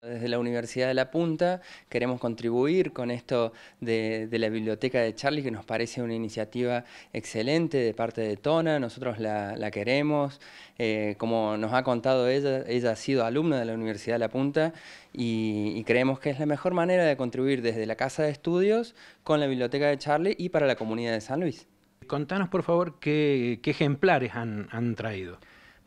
Desde la Universidad de La Punta queremos contribuir con esto de, la Biblioteca de Charlie, que nos parece una iniciativa excelente de parte de Tona, nosotros la, queremos, eh, como nos ha contado ella, ella ha sido alumna de la Universidad de La Punta y, creemos que es la mejor manera de contribuir desde la Casa de Estudios con la Biblioteca de Charlie y para la comunidad de San Luis. Contanos por favor qué, ejemplares han traído.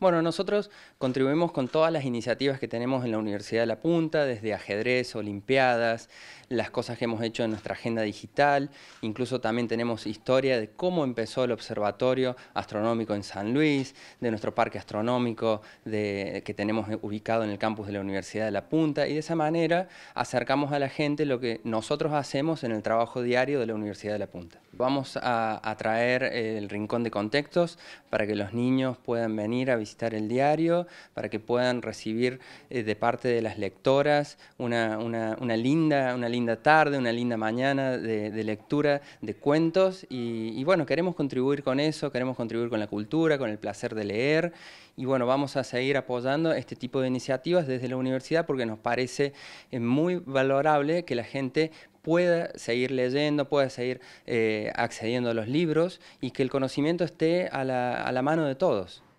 Bueno, nosotros contribuimos con todas las iniciativas que tenemos en la Universidad de La Punta, desde ajedrez, olimpiadas, las cosas que hemos hecho en nuestra agenda digital, incluso también tenemos historia de cómo empezó el Observatorio Astronómico en San Luis, de nuestro parque astronómico que tenemos ubicado en el campus de la Universidad de La Punta, y de esa manera acercamos a la gente lo que nosotros hacemos en el trabajo diario de la Universidad de La Punta. Vamos a, a traer el Rincón de Contextos para que los niños puedan venir a visitar visitar el diario, para que puedan recibir eh, de parte de las lectoras una, una, una, linda, una linda tarde, una linda mañana de, lectura de cuentos. Y, bueno, queremos contribuir con eso, queremos contribuir con la cultura, con el placer de leer. Y bueno, vamos a seguir apoyando este tipo de iniciativas desde la universidad porque nos parece eh, muy valorable que la gente pueda seguir leyendo, pueda seguir eh, accediendo a los libros y que el conocimiento esté a la, a la mano de todos.